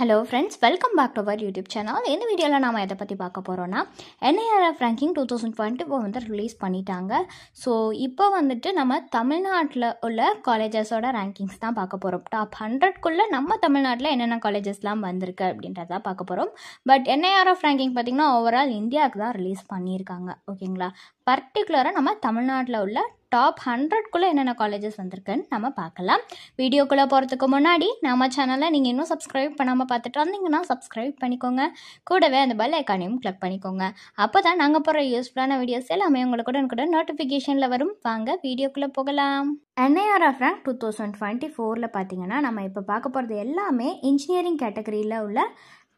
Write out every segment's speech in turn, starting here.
hello friends welcome back to our YouTube channel இந்த வீடியோவில் நாம் எதை பற்றி பார்க்க போகிறோன்னா NIRF ranking two thousand twenty four வந்து ரிலீஸ் பண்ணிட்டாங்க ஸோ இப்போ வந்துட்டு நம்ம தமிழ்நாட்டில் உள்ள காலேஜஸோட ரேங்கிங்ஸ் தான் பார்க்க போகிறோம் டாப் ஹண்ட்ரட்குள்ளே நம்ம தமிழ்நாட்டில் என்னென்ன காலேஜஸ்லாம் வந்திருக்கு அப்படின்றத பார்க்க போகிறோம் பட் என்ஐஆர்எஃப் ரேங்கிங் பார்த்திங்கன்னா ஓவரால் இந்தியாவுக்கு தான் ரிலீஸ் பண்ணியிருக்காங்க ஓகேங்களா பர்டிகுலராக நம்ம தமிழ்நாட்டில் உள்ள டாப் ஹண்ட்ரட்குள்ளே என்னென்ன காலேஜஸ் வந்திருக்குன்னு நம்ம பார்க்கலாம் வீடியோக்குள்ளே போகிறதுக்கு முன்னாடி நம்ம சேனலை நீங்கள் இன்னும் சப்ஸ்கிரைப் பண்ணாமல் பார்த்துட்டு வந்தீங்கன்னா சப்ஸ்கிரைப் பண்ணிக்கோங்க கூடவே அந்த பெல் ஐக்கானையும் கிளிக் பண்ணிக்கோங்க அப்போ தான் நாங்கள் போகிற யூஸ்ஃபுல்லான வீடியோஸ் எல்லாமே உங்களுக்கு கூட நோட்டிஃபிகேஷனில் வரும் வாங்க வீடியோக்குள்ளே போகலாம் NIR F rank two thousand twenty ஃபோரில் பார்த்தீங்கன்னா நம்ம இப்போ பார்க்க போகிறது எல்லாமே இன்ஜினியரிங் கேட்டகரியில் உள்ள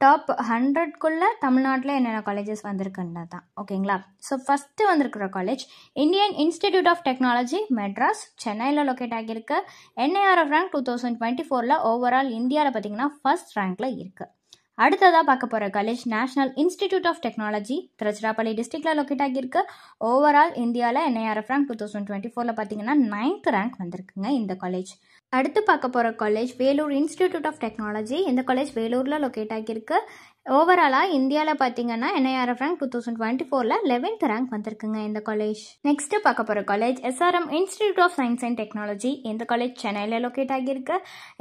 டாப் ஹண்ட்ரட்குள்ள தமிழ்நாட்டில் என்னென்ன காலேஜஸ் வந்திருக்குன்றது தான் ஓகேங்களா ஸோ ஃபஸ்ட்டு வந்திருக்கிற college Indian institute of technology Madras சென்னையில் லொக்கேட் ஆகியிருக்கு NIRF rank two thousand twenty ஃபோரில் ஓவரால் இந்தியாவில் பார்த்தீங்கன்னா ஃபஸ்ட் ரேங்க்கில் இருக்குது அடுத்ததாக பார்க்க போகிற college national institute of technology Tiruchirappalli டிஸ்ட்ரிக்டில் லொக்கேட் ஆகியிருக்கு ஓவரால் இந்தியாவில் NIRF rank two thousand twenty ஃபோரில் பார்த்தீங்கன்னா நைன்த் ரேங்க் வந்திருக்குங்க இந்த காலேஜ் அடுத்து பார்க்க போகிற college Vellore institute of technology இந்த காலேஜ் வேலூரில் லொக்கேட் ஆகியிருக்கு ஓவராலாக இந்தியாவில் பார்த்தீங்கன்னா NIRF rank two thousand twenty ஃபோரில் லெவன்த் ரேங்க் வந்திருக்குங்க இந்த காலேஜ் நெக்ஸ்ட் பார்க்க போகிற college SRM institute of science and technology இந்த காலேஜ் சென்னையில் லொக்கேட் ஆகியிருக்கு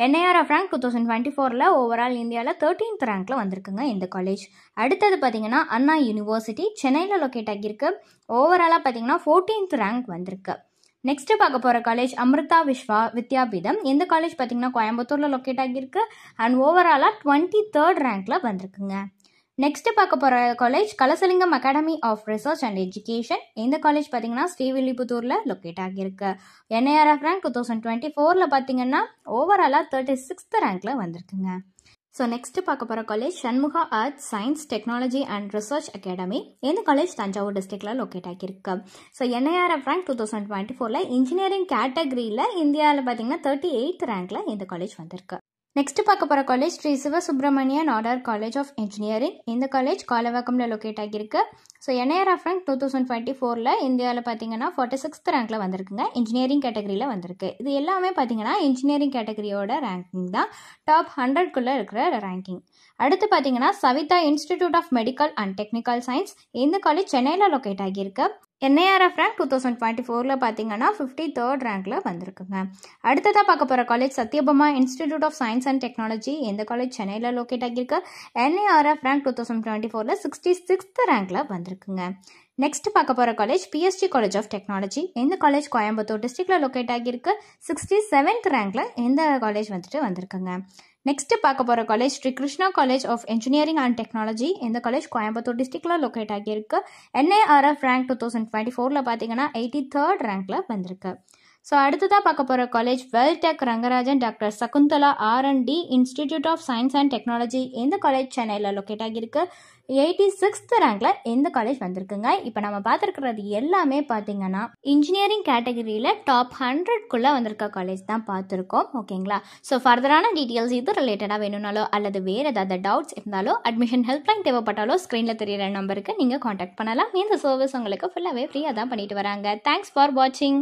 NIRF rank two thousand twenty ஃபோரில் ஓவரால் இந்தியாவில் தேர்ட்டீன்த் ரேங்க்கில் வந்திருக்குங்க இந்த காலேஜ் அடுத்தது பார்த்தீங்கன்னா அண்ணா யூனிவர்சிட்டி சென்னையில் லொக்கேட் ஆகியிருக்கு ஓவராலாக பார்த்தீங்கன்னா ஃபோர்டீன்த் ரேங்க் வந்திருக்கு நெக்ஸ்ட் பார்க்க போகிற காலேஜ் அமிர்தா விஸ்வா வித்யாபீதம் இந்த காலேஜ் பார்த்தீங்கன்னா கோயம்புத்தூரில் லொக்கேட் ஆகியிருக்கு அண்ட் ஓவராலாக டுவெண்ட்டி தேர்ட் ரேங்க்கில் வந்திருக்குங்க நெக்ஸ்ட் பார்க்க போகிற college Kalasalingam academy of research and education இந்த காலேஜ் பார்த்தீங்கன்னா ஸ்ரீவில்லிபுத்தூரில் லொக்கேட் ஆகியிருக்கு NIRF rank two thousand twenty ஃபோரில் பார்த்தீங்கன்னா ஓவராலாக தேர்ட்டி சிக்ஸ்த் ரேங்க்கில் வந்திருக்குங்க ஸோ நெக்ஸ்ட் பார்க்க போகிற college Shanmugha arts science technology and research academy இந்த காலேஜ் தஞ்சாவூர் டிஸ்ட்ரிக்டில் லொக்கேட் ஆகியிருக்கு so NIR rank two thousand twenty ஃபோரில் இன்ஜினியரிங் கேட்டகரியில் இந்தியாவில் பார்த்தீங்கன்னா தேர்ட்டி எயித் ரேங்கில் இந்த காலேஜ் வந்திருக்கு நெக்ஸ்ட் பார்க்க போகிற college Sri Sivasubramaniya Nadar college of engineering இந்த காலேஜ் காலவாக்கமில் லொக்கேட் ஆகியிருக்கு so NIR rank two thousand twenty ஃபோரில் இந்தியாவில் பார்த்தீங்கன்னா ஃபார்ட்டி சிக்ஸ்த் ரேங்க்ல வந்திருக்குங்க இன்ஜினியரிங் கேட்டகரியில் வந்திருக்கு இது எல்லாமே பார்த்தீங்கன்னா இன்ஜினியரிங் கேட்டகரியோட ரேங்கிங் தான் டாப் ஹண்ட்ரட்குள்ளே இருக்கிற ரேங்கிங் அடுத்து பார்த்தீங்கன்னா Saveetha institute of medical and technical science இந்த காலேஜ் சென்னையில் லொக்கேட் ஆகியிருக்கு NIRF rank two thousand twenty ஃபோரில் பார்த்தீங்கன்னா ஃபிஃப்டி தேர்ட் ரேங்கில் வந்திருக்குங்க அடுத்ததாக பார்க்க போகிற காலேஜ் Sathyabama institute of science and technology எந்த காலேஜ் சென்னையில் லொக்கேட் ஆகியிருக்கு NIRF rank two thousand twenty ஃபோரில் சிக்ஸ்டி சிக்ஸ்த் ரேங்கில் வந்திருக்குங்க நெக்ஸ்ட் பார்க்க போகிற college PST college of technology இந்த காலேஜ் கோயம்புத்தூர் டிஸ்ட்ரிக்டில் லொக்கேட் ஆகியிருக்கு சிக்ஸ்டி செவன்த் ரேங்கில் எந்த காலேஜ் வந்துட்டு வந்திருக்குங்க நெக்ஸ்ட் பார்க்க போகிற college Sri Krishna college of engineering and technology இந்த காலேஜ் கோயம்புத்தூர் டிஸ்ட்ரிக்டில் லொக்கேட் ஆகியிருக்கு NIRF rank two thousand twenty ஃபோரில் பார்த்தீங்கன்னா எயிட்டி தேர்ட் ரேங்க்ல வந்திருக்கு ஸோ அடுத்ததாக பார்க்க போகிற college Veltech Rangarajan doctor Sagunthala R and D institute of science and technology எந்த காலேஜ் சென்னையில் லொக்கேட் ஆகியிருக்கு எயிட்டி சிக்ஸ்த் ரேங்கில் எந்த காலேஜ் வந்திருக்குங்க இப்போ நம்ம பார்த்துருக்கிறது எல்லாமே பார்த்தீங்கன்னா இன்ஜினியரிங் கேட்டகரியில் டாப் ஹண்ட்ரட்குள்ளே வந்திருக்க காலேஜ் தான் பார்த்துருக்கோம் ஓகேங்களா ஸோ ஃபர்தரான டீட்டெயில்ஸ் இது ரிலேட்டடாக வேணும்னாலோ அல்லது வேறு ஏதாவது டவுட்ஸ் இருந்தாலோ அட்மிஷன் ஹெல்ப்லைன் தேவைப்பட்டாலோ ஸ்க்ரீனில் தெரியிற நம்பருக்கு நீங்கள் காண்டாக்ட் பண்ணலாம் இந்த சர்வீஸ் உங்களுக்கு ஃபுல்லாகவே ஃப்ரீயாக தான் பண்ணிட்டு வராங்க தேங்க்ஸ் ஃபார் வாட்சிங்